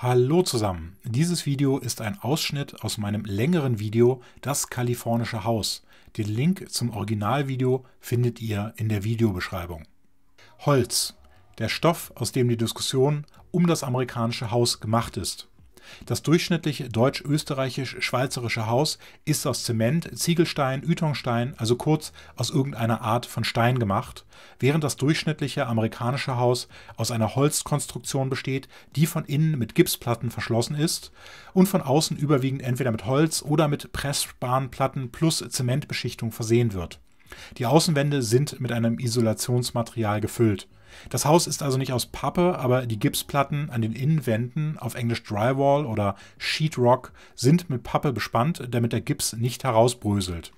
Hallo zusammen! Dieses Video ist ein Ausschnitt aus meinem längeren Video Das kalifornische Haus. Den Link zum Originalvideo findet ihr in der Videobeschreibung. Holz. Der Stoff, aus dem die Diskussion um das amerikanische Haus gemacht ist. Das durchschnittliche deutsch-österreichisch-schweizerische Haus ist aus Zement, Ziegelstein, Ytongstein, also kurz aus irgendeiner Art von Stein gemacht, während das durchschnittliche amerikanische Haus aus einer Holzkonstruktion besteht, die von innen mit Gipsplatten verschlossen ist und von außen überwiegend entweder mit Holz oder mit Pressbahnplatten plus Zementbeschichtung versehen wird. Die Außenwände sind mit einem Isolationsmaterial gefüllt. Das Haus ist also nicht aus Pappe, aber die Gipsplatten an den Innenwänden, auf Englisch Drywall oder Sheetrock, sind mit Pappe bespannt, damit der Gips nicht herausbröselt.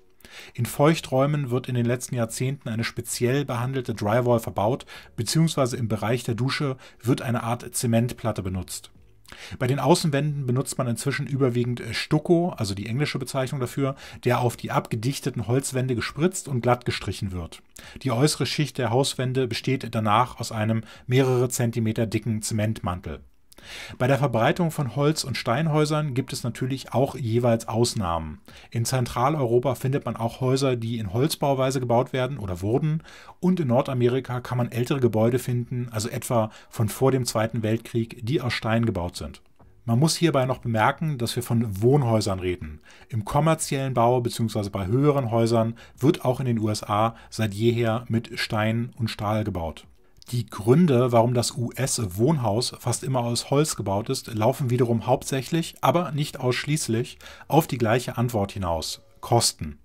In Feuchträumen wird in den letzten Jahrzehnten eine speziell behandelte Drywall verbaut, beziehungsweise im Bereich der Dusche wird eine Art Zementplatte benutzt. Bei den Außenwänden benutzt man inzwischen überwiegend äh, Stucco, also die englische Bezeichnung dafür, der auf die abgedichteten Holzwände gespritzt und glatt gestrichen wird. Die äußere Schicht der Hauswände besteht danach aus einem mehrere Zentimeter dicken Zementmantel. Bei der Verbreitung von Holz- und Steinhäusern gibt es natürlich auch jeweils Ausnahmen. In Zentraleuropa findet man auch Häuser, die in Holzbauweise gebaut werden oder wurden, und in Nordamerika kann man ältere Gebäude finden, also etwa von vor dem Zweiten Weltkrieg, die aus Stein gebaut sind. Man muss hierbei noch bemerken, dass wir von Wohnhäusern reden. Im kommerziellen Bau bzw. bei höheren Häusern wird auch in den USA seit jeher mit Stein und Stahl gebaut. Die Gründe, warum das US-Wohnhaus fast immer aus Holz gebaut ist, laufen wiederum hauptsächlich, aber nicht ausschließlich, auf die gleiche Antwort hinaus Kosten.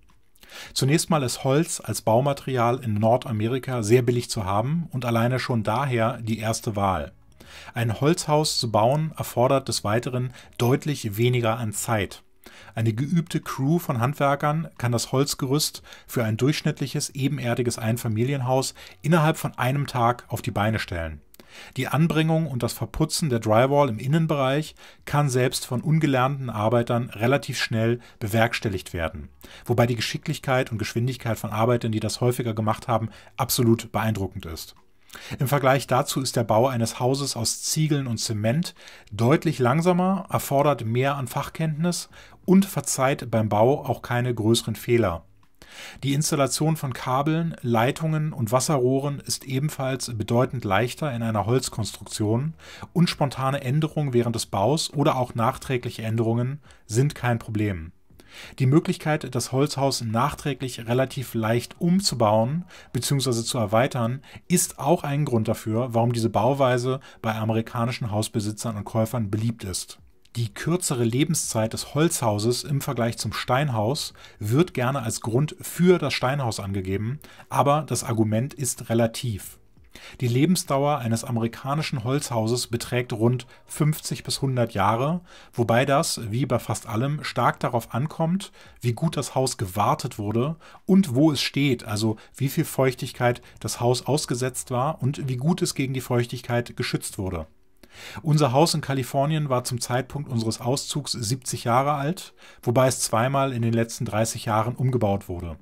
Zunächst mal ist Holz als Baumaterial in Nordamerika sehr billig zu haben und alleine schon daher die erste Wahl. Ein Holzhaus zu bauen erfordert des Weiteren deutlich weniger an Zeit. Eine geübte Crew von Handwerkern kann das Holzgerüst für ein durchschnittliches ebenerdiges Einfamilienhaus innerhalb von einem Tag auf die Beine stellen. Die Anbringung und das Verputzen der Drywall im Innenbereich kann selbst von ungelernten Arbeitern relativ schnell bewerkstelligt werden, wobei die Geschicklichkeit und Geschwindigkeit von Arbeitern, die das häufiger gemacht haben, absolut beeindruckend ist. Im Vergleich dazu ist der Bau eines Hauses aus Ziegeln und Zement deutlich langsamer, erfordert mehr an Fachkenntnis und verzeiht beim Bau auch keine größeren Fehler. Die Installation von Kabeln, Leitungen und Wasserrohren ist ebenfalls bedeutend leichter in einer Holzkonstruktion und spontane Änderungen während des Baus oder auch nachträgliche Änderungen sind kein Problem die Möglichkeit, das Holzhaus nachträglich relativ leicht umzubauen bzw. zu erweitern, ist auch ein Grund dafür, warum diese Bauweise bei amerikanischen Hausbesitzern und Käufern beliebt ist. Die kürzere Lebenszeit des Holzhauses im Vergleich zum Steinhaus wird gerne als Grund für das Steinhaus angegeben, aber das Argument ist relativ. Die Lebensdauer eines amerikanischen Holzhauses beträgt rund 50 bis 100 Jahre, wobei das, wie bei fast allem, stark darauf ankommt, wie gut das Haus gewartet wurde und wo es steht, also wie viel Feuchtigkeit das Haus ausgesetzt war und wie gut es gegen die Feuchtigkeit geschützt wurde. Unser Haus in Kalifornien war zum Zeitpunkt unseres Auszugs 70 Jahre alt, wobei es zweimal in den letzten 30 Jahren umgebaut wurde.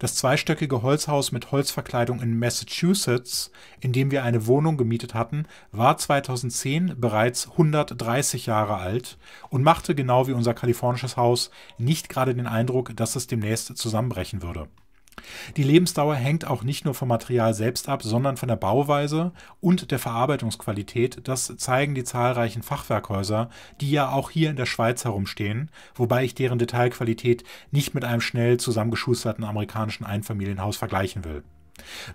Das zweistöckige Holzhaus mit Holzverkleidung in Massachusetts, in dem wir eine Wohnung gemietet hatten, war 2010 bereits 130 Jahre alt und machte genau wie unser kalifornisches Haus nicht gerade den Eindruck, dass es demnächst zusammenbrechen würde. Die Lebensdauer hängt auch nicht nur vom Material selbst ab, sondern von der Bauweise und der Verarbeitungsqualität. Das zeigen die zahlreichen Fachwerkhäuser, die ja auch hier in der Schweiz herumstehen, wobei ich deren Detailqualität nicht mit einem schnell zusammengeschusterten amerikanischen Einfamilienhaus vergleichen will.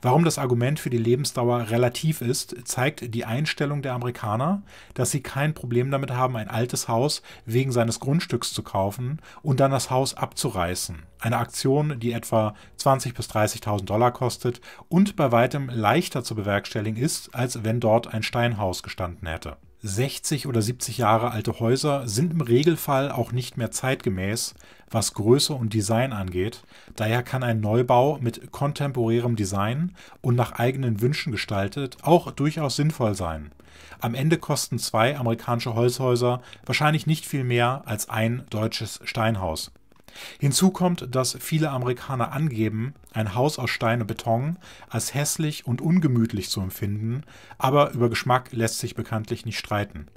Warum das Argument für die Lebensdauer relativ ist, zeigt die Einstellung der Amerikaner, dass sie kein Problem damit haben, ein altes Haus wegen seines Grundstücks zu kaufen und dann das Haus abzureißen. Eine Aktion, die etwa 20.000 bis 30.000 Dollar kostet und bei weitem leichter zu bewerkstelligen ist, als wenn dort ein Steinhaus gestanden hätte. 60 oder 70 Jahre alte Häuser sind im Regelfall auch nicht mehr zeitgemäß, was Größe und Design angeht. Daher kann ein Neubau mit kontemporärem Design und nach eigenen Wünschen gestaltet auch durchaus sinnvoll sein. Am Ende kosten zwei amerikanische Holzhäuser wahrscheinlich nicht viel mehr als ein deutsches Steinhaus. Hinzu kommt, dass viele Amerikaner angeben, ein Haus aus Stein und Beton als hässlich und ungemütlich zu empfinden, aber über Geschmack lässt sich bekanntlich nicht streiten.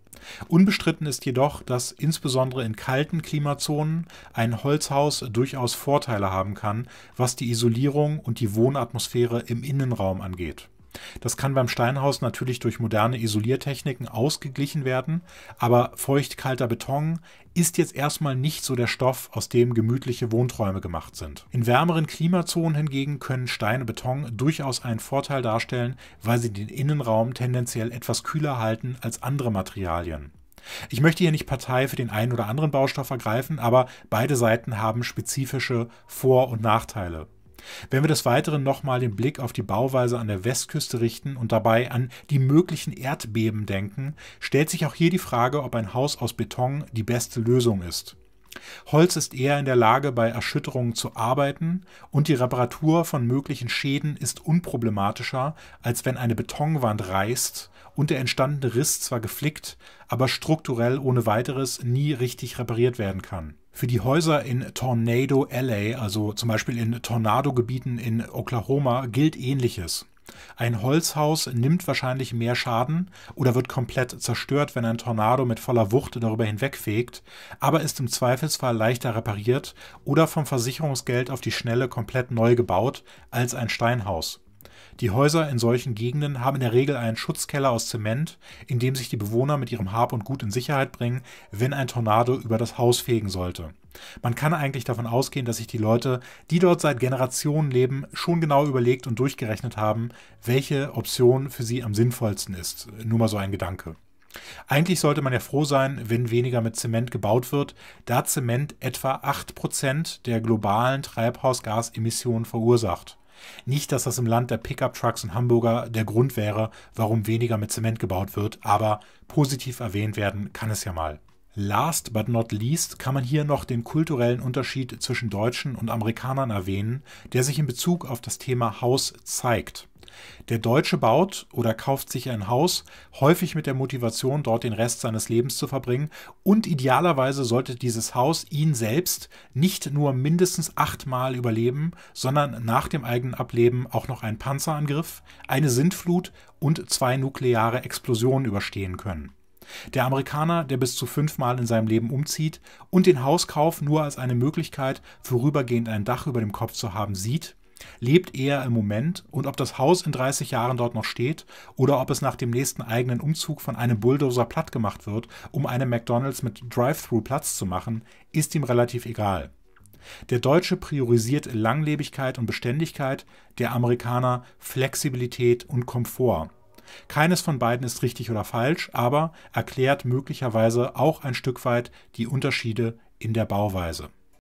Unbestritten ist jedoch, dass insbesondere in kalten Klimazonen ein Holzhaus durchaus Vorteile haben kann, was die Isolierung und die Wohnatmosphäre im Innenraum angeht das kann beim Steinhaus natürlich durch moderne Isoliertechniken ausgeglichen werden, aber feuchtkalter Beton ist jetzt erstmal nicht so der Stoff, aus dem gemütliche Wohnträume gemacht sind. In wärmeren Klimazonen hingegen können Steine und Beton durchaus einen Vorteil darstellen, weil sie den Innenraum tendenziell etwas kühler halten als andere Materialien. Ich möchte hier nicht Partei für den einen oder anderen Baustoff ergreifen, aber beide Seiten haben spezifische Vor- und Nachteile. Wenn wir des Weiteren nochmal den Blick auf die Bauweise an der Westküste richten und dabei an die möglichen Erdbeben denken, stellt sich auch hier die Frage, ob ein Haus aus Beton die beste Lösung ist. Holz ist eher in der Lage, bei Erschütterungen zu arbeiten und die Reparatur von möglichen Schäden ist unproblematischer, als wenn eine Betonwand reißt und der entstandene Riss zwar geflickt, aber strukturell ohne weiteres nie richtig repariert werden kann. Für die Häuser in Tornado Alley, also zum Beispiel in Tornadogebieten in Oklahoma, gilt ähnliches. Ein Holzhaus nimmt wahrscheinlich mehr Schaden oder wird komplett zerstört, wenn ein Tornado mit voller Wucht darüber hinwegfegt, aber ist im Zweifelsfall leichter repariert oder vom Versicherungsgeld auf die Schnelle komplett neu gebaut als ein Steinhaus. Die Häuser in solchen Gegenden haben in der Regel einen Schutzkeller aus Zement, in dem sich die Bewohner mit ihrem Hab und Gut in Sicherheit bringen, wenn ein Tornado über das Haus fegen sollte. Man kann eigentlich davon ausgehen, dass sich die Leute, die dort seit Generationen leben, schon genau überlegt und durchgerechnet haben, welche Option für sie am sinnvollsten ist. Nur mal so ein Gedanke. Eigentlich sollte man ja froh sein, wenn weniger mit Zement gebaut wird, da Zement etwa 8% der globalen Treibhausgasemissionen verursacht. Nicht, dass das im Land der Pickup-Trucks und Hamburger der Grund wäre, warum weniger mit Zement gebaut wird, aber positiv erwähnt werden kann es ja mal. Last but not least kann man hier noch den kulturellen Unterschied zwischen Deutschen und Amerikanern erwähnen, der sich in Bezug auf das Thema Haus zeigt. Der Deutsche baut oder kauft sich ein Haus, häufig mit der Motivation, dort den Rest seines Lebens zu verbringen, und idealerweise sollte dieses Haus ihn selbst nicht nur mindestens achtmal überleben, sondern nach dem eigenen Ableben auch noch einen Panzerangriff, eine Sintflut und zwei nukleare Explosionen überstehen können. Der Amerikaner, der bis zu fünfmal in seinem Leben umzieht und den Hauskauf nur als eine Möglichkeit, vorübergehend ein Dach über dem Kopf zu haben, sieht, lebt eher im Moment und ob das Haus in 30 Jahren dort noch steht oder ob es nach dem nächsten eigenen Umzug von einem Bulldozer plattgemacht wird, um einem McDonald's mit Drive-Thru Platz zu machen, ist ihm relativ egal. Der Deutsche priorisiert Langlebigkeit und Beständigkeit, der Amerikaner Flexibilität und Komfort. Keines von beiden ist richtig oder falsch, aber erklärt möglicherweise auch ein Stück weit die Unterschiede in der Bauweise.